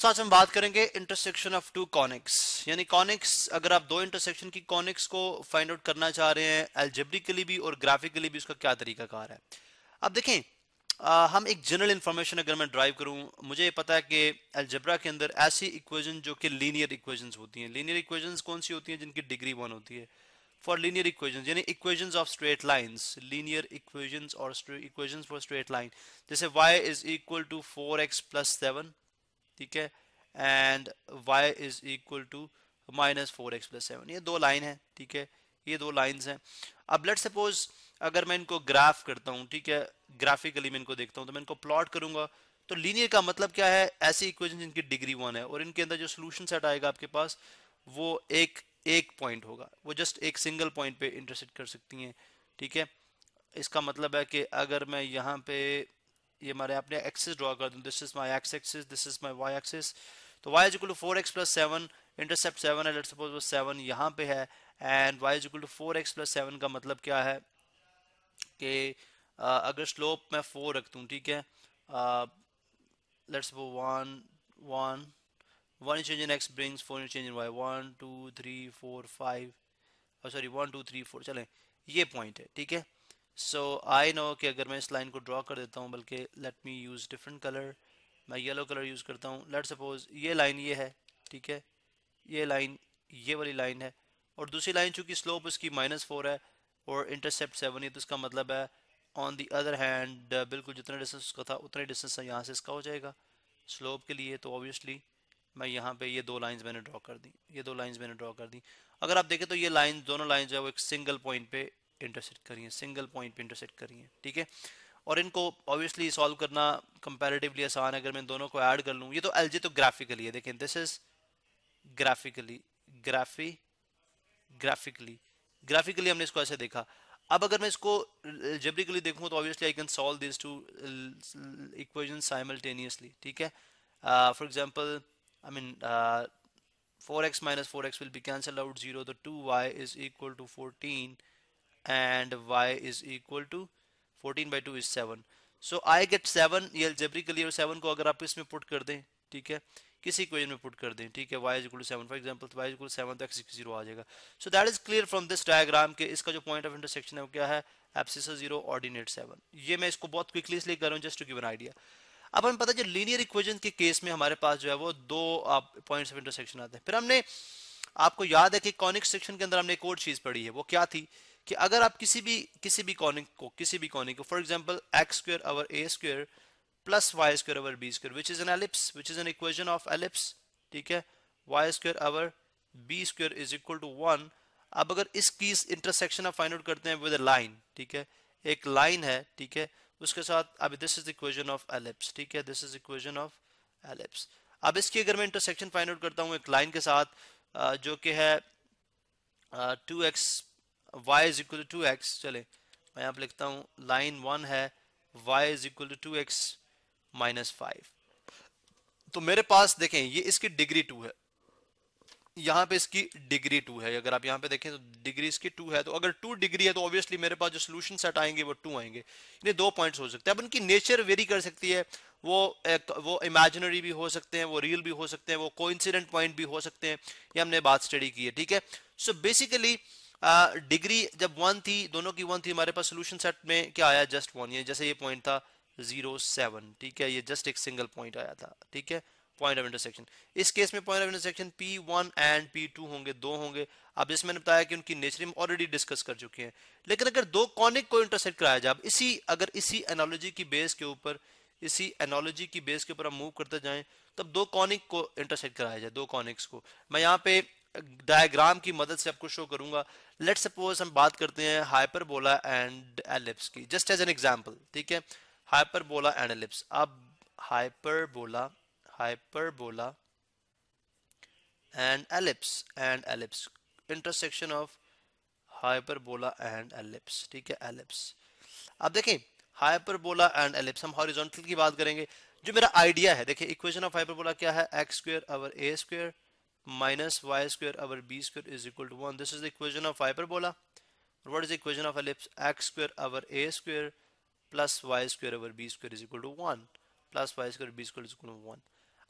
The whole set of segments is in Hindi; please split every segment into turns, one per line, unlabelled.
साथ हम बात करेंगे इंटरसेक्शन ऑफ टू कॉनिक्स यानी कॉनिक्स अगर आप दो इंटरसेक्शन की कॉनिक्स को फाइंड आउट करना चाह रहे हैं एल्जेब्रिकली भी और ग्राफिकली भी उसका क्या तरीका कार है अब देखें आ, हम एक जनरल इन्फॉर्मेशन अगर मैं ड्राइव करूं मुझे पता है कि एल्जेब्रा के अंदर ऐसी इक्वेजन जो कि लीनियर इक्वेजन होती हैं लीनियर इक्वेजन कौन सी होती हैं जिनकी डिग्री वन होती है फॉर लीनियर इक्वेजन यानी equation of straight line linear equation और इक्वेजन फॉर स्ट्रेट लाइन जैसे y is equal to four x plus seven ठीक है and y is equal to minus four x plus seven ये दो लाइन है ठीक है ये दो लाइंस हैं अब लेट सपोज अगर मैं इनको ग्राफ करता हूँ ठीक है ग्राफिकली मैं इनको देखता हूँ तो मैं इनको प्लॉट करूंगा तो लीनियर का मतलब क्या है ऐसी इक्वेशन जिनकी डिग्री वन है और इनके अंदर जो सोल्यूशन सेट आएगा आपके पास वो एक एक पॉइंट होगा वो जस्ट एक सिंगल पॉइंट पे इंटरसेट कर सकती हैं ठीक है इसका मतलब है कि अगर मैं यहाँ पे ये हमारे आपने एक्सेस ड्रॉ कर दूँ this is my x axis this is my y axis तो y is equal to four x plus seven intercept seven है लेट सपोज वो सेवन यहाँ पे है and y is equal to four x plus seven का मतलब क्या है कि अगर स्लोप मैं फोर रख दूँ ठीक है let's suppose one one one inch change in x brings four inch change in y one two three four five sorry one two three four चलें ये पॉइंट है ठीक है सो आई नो कि अगर मैं इस लाइन को ड्रा कर देता हूँ बल्कि let me use different colour मैं येलो कलर यूज़ करता हूँ लेट सपोज ये लाइन ये है ठीक है ये लाइन ये वाली लाइन है और दूसरी लाइन चूँकि स्लोप उसकी माइनस फोर है और इंटरसेप्ट सेवन है तो इसका मतलब है ऑन दी अदर हैंड बिल्कुल जितना डिस्टेंस उसका था उतना डिस्टेंस यहाँ से इसका हो जाएगा स्लोप के लिए तो ऑब्वियसली मैं यहाँ पे ये दो लाइंस मैंने ड्रॉ कर दी ये दो लाइंस मैंने ड्रॉ कर दी अगर आप देखें तो ये लाइन दोनों लाइन जो है वो एक सिंगल पॉइंट पे इंटरसेट करिए सिंगल पॉइंट पे इंटरसेट करिए ठीक है और इनको ऑब्वियसली सॉल्व करना कंपेरेटिवली आसान है अगर मैं दोनों को ऐड कर लूँ ये तो एल तो ग्राफिकली है देखें दिस इज ग्राफिकली ग्राफी ग्राफिकली ग्राफिकली हमने इसको ऐसे देखा अब अगर मैं इसको जेब्रिकली देखूँ तो obviously I can solve this two equation simultaneously ठीक है for example I mean four x minus four x will be cancel out zero two y is equal to fourteen and y is equal to 14 by two is seven so I get seven ये एल्जेब्रिकली और सेवन को अगर आप इसमें पुट कर दें ठीक है किसी क्वेश्चन में पुट कर दें ठीक है y is equal seven for example y is equal seven तो एक्स जीरो आ जाएगा so that is clear from this diagram के इसका जो पॉइंट ऑफ इंटरसेक्शन है वो क्या है एप्सिस जीरो ऑर्डिनेट सेवन ये मैं इसको बहुत क्विकली इसलिए कर रहा हूँ just to give an idea अब हमें पता है जो लीनियर इक्वेशन के केस में हमारे पास जो है वो दो पॉइंट्स ऑफ इंटरसेक्शन आते हैं फिर हमने आपको याद है कि कॉनिक सेक्शन के अंदर हमने एक और चीज पढ़ी है वो क्या थी कि अगर आप किसी भी किसी भी कॉनिक को किसी भी कॉनिक को for example x square over a square plus y square over b square which is an ellipse which is an equation of ellipse ठीक है y square over b square is equal to one अब अगर इस की इंटरसेक्शन आप फाइंड आउट करते हैं विद लाइन ठीक है एक लाइन है ठीक है उसके साथ अब this is equation of ellipse ठीक है this is equation of ellipse अब इसकी अगर मैं इंटरसेक्शन फाइंड आउट करता हूँ एक लाइन के साथ जो कि है two x y is equal to x चले मैं यहाँ पर लिखता हूँ लाइन वन है y is equal to x minus five तो मेरे पास देखें ये इसकी डिग्री टू है यहाँ पे इसकी डिग्री टू है अगर आप यहाँ पे देखें तो डिग्री इसकी टू है तो अगर टू डिग्री है तो ऑब्वियसली मेरे पास जो सोल्यूशन सेट आएंगे वो टू आएंगे इन्हें दो पॉइंट्स हो सकते हैं अब उनकी नेचर वेरी कर सकती है वो एक, वो इमेजिनरी भी हो सकते हैं वो रियल भी हो सकते हैं वो कोइंसिडेंट पॉइंट भी हो सकते हैं ये हमने बात स्टडी की है ठीक है सो बेसिकली डिग्री जब वन थी दोनों की वन थी हमारे पास सोल्यूशन सेट में क्या आया जस्ट वन ये जैसे ये पॉइंट था जीरो सेवन ठीक है ये जस्ट एक सिंगल पॉइंट आया था ठीक है पॉइंट ऑफ इंटरसेक्शन इस केस में point of intersection P one and P two होंगे दो होंगे अब जैसे मैंने बताया कि उनकी नेचर हम ऑलरेडी डिस्कस कर चुके हैं लेकिन अगर दो कॉनिक को इंटरसेक्ट कराया जाए इसी अगर इसी एनोलॉजी की बेस के ऊपर इसी एनोलॉजी की बेस के ऊपर हम मूव करते जाएं तब दो कॉनिक को इंटरसेक्ट कराया जाए दो कॉनिक्स को मैं यहाँ पे डायग्राम की मदद से आपको शो करूंगा लेट सपोज हम बात करते हैं हाइपरबोला एंड एलिप्स की जस्ट एज एन एग्जाम्पल ठीक है हाइपरबोला एंड एलिप्स अब hyperbola hyperbola and ellipse and ellipse intersection of hyperbola and ellipse ठीक है एलिप्स अब देखें हाइपरबोला एंड एलिप्स हम हॉरिजॉन्टल की बात करेंगे जो मेरा आइडिया है देखिए इक्वेशन ऑफ हाइपरबोला क्या है x square over a square minus y square over b square is equal to 1. This is the equation of hyperbola. What is the equation of ellipse? x square over a square plus y square over b square is equal to one plus y square b square is equal to one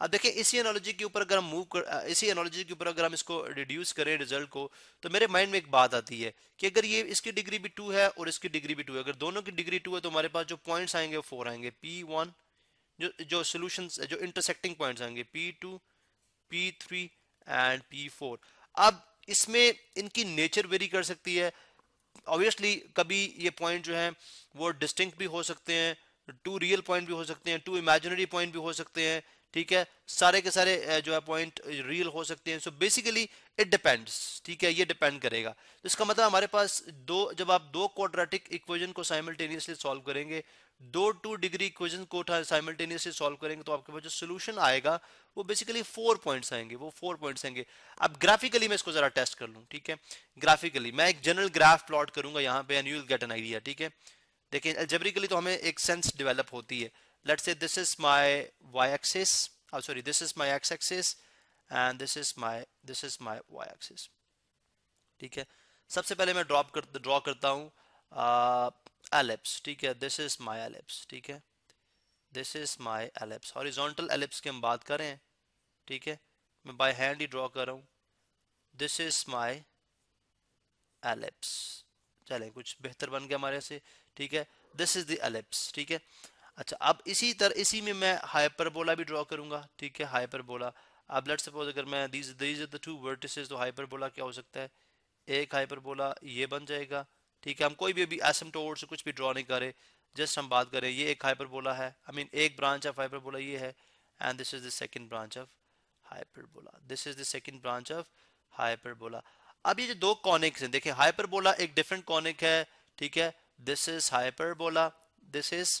अब देखिए इसी एनोलॉजी के ऊपर अगर हम मूव कर इसी एनोलॉजी के ऊपर अगर हम इसको रिड्यूस करें रिजल्ट को तो मेरे माइंड में एक बात आती है कि अगर ये इसकी डिग्री भी टू है और इसकी डिग्री भी टू है अगर दोनों की डिग्री टू है तो हमारे पास जो पॉइंट्स आएंगे वो फोर आएंगे पी वन जो जो सोल्यूशन जो इंटरसेक्टिंग पॉइंट्स आएंगे P two P three and P four अब इसमें इनकी नेचर वेरी कर सकती है ऑब्वियसली कभी ये पॉइंट जो है वो डिस्टिंक्ट भी हो सकते हैं टू रियल पॉइंट भी हो सकते हैं टू इमेजिनरी पॉइंट भी हो सकते हैं ठीक है सारे के सारे जो है पॉइंट रियल हो सकते हैं सो बेसिकली इट डिपेंड्स ठीक है ये डिपेंड करेगा तो इसका मतलब हमारे पास दो जब आप दो क्वाड्रेटिक इक्वेशन को साइमल्टेनियसली सॉल्व करेंगे दो टू डिग्री इक्वेशन को साइमल्टेनियसली सॉल्व करेंगे तो आपके पास जो सोल्यूशन आएगा वो बेसिकली फोर पॉइंट्स आएंगे वो फोर पॉइंट्स आएंगे अब ग्राफिकली मैं इसको जरा टेस्ट कर लूँ ठीक है ग्राफिकली मैं एक जनरल ग्राफ प्लॉट करूंगा यहाँ पे and you will get an idea ठीक है देखिए एल्जेब्रिकली तो हमें एक सेंस डेवलप होती है let's say this is my y-axis oh sorry this is my x-axis and this is my this is my y axis ठीक है सबसे पहले मैं ड्रॉप कर ड्रॉ करता हूँ एलिप्स uh, ठीक है दिस इज माय एलिप्स ठीक है this is my ellipse horizontal ellipse की हम बात करें ठीक है मैं बाय हैंड ही ड्रॉ कर रहा हूं दिस इज माय एलिप्स चले कुछ बेहतर बन गया हमारे से ठीक है दिस इज द एलिप्स ठीक है अच्छा अब इसी तरह इसी में मैं हाइपरबोला भी ड्रॉ करूंगा ठीक है हाइपरबोला अब लेट सपोज अगर मैं these these are the two vertices तो हाइपरबोला क्या हो सकता है एक हाइपरबोला ये बन जाएगा ठीक है हम कोई भी अभी एसमटोर से कुछ भी ड्रॉ नहीं करें जस्ट हम बात करें ये एक हाइपरबोला है आई I मीन mean, एक ब्रांच ऑफ हाइपरबोला ये है and this is the second branch of hyperbola this is the second branch of hyperbola अब ये जो दो कॉनिक्स हैं देखिए हाइपरबोला एक डिफरेंट कॉनिक है ठीक है this is hyperbola this is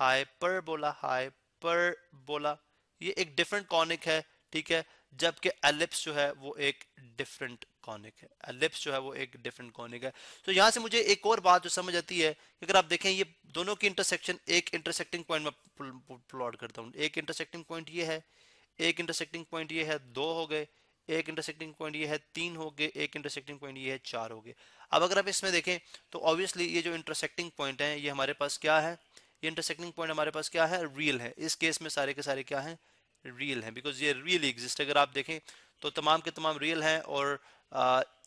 hyperbola hyperbola ये एक डिफरेंट कॉनिक है ठीक है जबकि एलिप्स जो है वो एक डिफरेंट कॉनिक है एलिप्स जो है वो एक डिफरेंट कॉनिक है तो यहां से मुझे एक और बात जो समझ आती है कि अगर आप देखें ये दोनों की इंटरसेक्शन एक इंटरसेक्टिंग पॉइंट में प्लॉट करता हूँ एक इंटरसेक्टिंग पॉइंट ये है एक इंटरसेक्टिंग पॉइंट ये है दो हो गए एक इंटरसेक्टिंग पॉइंट ये है तीन हो गए एक इंटरसेक्टिंग पॉइंट ये है चार हो गए अब अगर आप इसमें देखें तो ऑब्वियसली ये जो इंटरसेक्टिंग पॉइंट है ये हमारे पास क्या है ये इंटरसेक्टिंग पॉइंट हमारे पास क्या है रियल है इस केस में सारे के सारे क्या हैं रियल हैं बिकॉज ये रियल एग्जिस्ट अगर आप देखें तो तमाम के तमाम रियल हैं और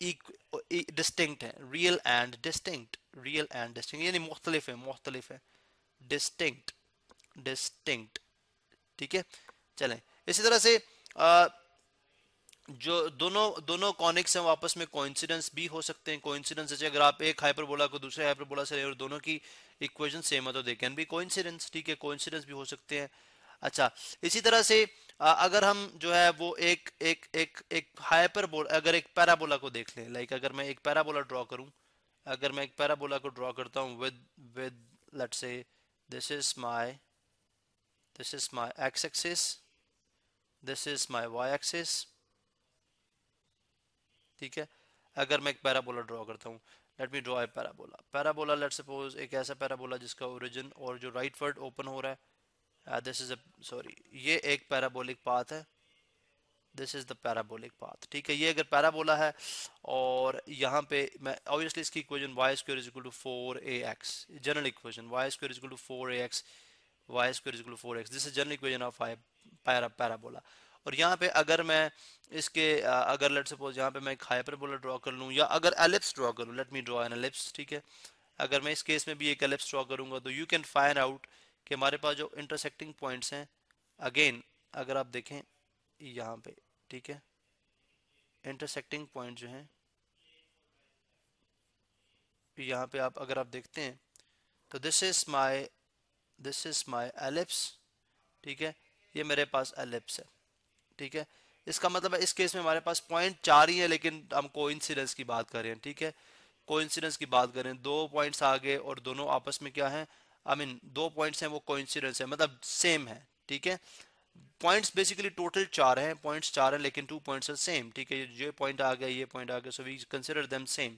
डिस्टिंक्ट e, हैं real and distinct real and distinct यानी मुख्तलिफ है मुख्तलिफ है डिस्टिंक्ट डिस्टिंक्ट ठीक है चलें इसी तरह से uh, जो दोनों दोनों कॉनिक्स हैं आपस में कोइंसिडेंस भी हो सकते हैं कोइंसिडेंस जैसे अगर आप एक हाइपरबोला को दूसरे हाइपरबोला से ले और दोनों की इक्वेशन सेम है तो दे कैन बी कोइंसिडेंस ठीक है कोइंसिडेंस भी हो सकते हैं अच्छा इसी तरह से अगर हम जो है वो एक एक एक एक हाइपरबोला अगर एक पैराबोला को देख लें लाइक अगर मैं एक पैराबोला ड्रॉ करूं अगर मैं एक पैराबोला को ड्रॉ करता हूँ with with let's say this is my this is my x axis this is my y axis ठीक है अगर मैं एक पैराबोला ड्रॉ करता हूँ let me draw a parabola parabola let suppose एक ऐसा पैराबोला जिसका ओरिजिन और जो राइट वर्ड ओपन हो रहा है दिस इज अ सॉरी ये एक पैराबोलिक पाथ है this is the parabolic path ठीक है ये अगर पैराबोला है और यहाँ पे मैं ऑब्वियसली इसकी equation y square is equal to four a x general equation y square is equal to four a x y square is equal to four x this is general equation of पायरा पैराबोला para, और यहाँ पे अगर मैं इसके अगर लेट सपोज यहाँ पे मैं एक बोला ड्रॉ कर लूँ या अगर एलिप्स ड्रॉ करूँ let me draw an ellipse ठीक है अगर मैं इस केस में भी एक एलिप्स ड्रॉ करूँगा तो यू कैन फाइंड आउट कि हमारे पास जो इंटरसेक्टिंग पॉइंट्स हैं अगेन अगर आप देखें यहाँ पे ठीक है इंटरसेक्टिंग पॉइंट जो हैं यहाँ पे आप अगर आप देखते हैं तो this is my this is my ellipse ठीक है ये मेरे पास एलिप्स है ठीक है इसका मतलब है इस केस में हमारे पास पॉइंट चार ही है लेकिन हम को की बात कर रहे हैं ठीक है को की बात करें दो पॉइंट्स आगे और दोनों आपस में क्या है आई I मीन mean, दो पॉइंट्स हैं वो कोइंसिडेंस है मतलब सेम है ठीक है पॉइंट्स बेसिकली टोटल चार हैं पॉइंट्स चार हैं लेकिन टू पॉइंट्स आर सेम ठीक है ये पॉइंट आ गया ये पॉइंट आ गया so we consider them same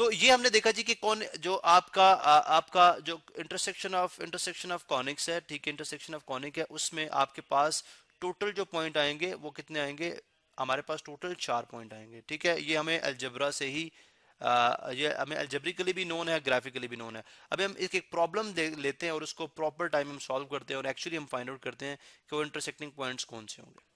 तो ये हमने देखा जी कि कौन जो आपका आ, आपका जो intersection of intersection of conics है ठीक है इंटरसेक्शन ऑफ कॉनिक है उसमें आपके पास टोटल जो पॉइंट आएंगे वो कितने आएंगे हमारे पास टोटल चार पॉइंट आएंगे ठीक है ये हमें अलजबरा से ही आ, ये हमें अलजबरिकली भी नोन है ग्राफिकली भी नोन है अभी हम एक एक प्रॉब्लम लेते हैं और उसको प्रॉपर टाइम हम सॉल्व करते हैं और एक्चुअली हम फाइंड आउट करते हैं कि वो इंटरसेक्टिंग पॉइंट्स कौन से होंगे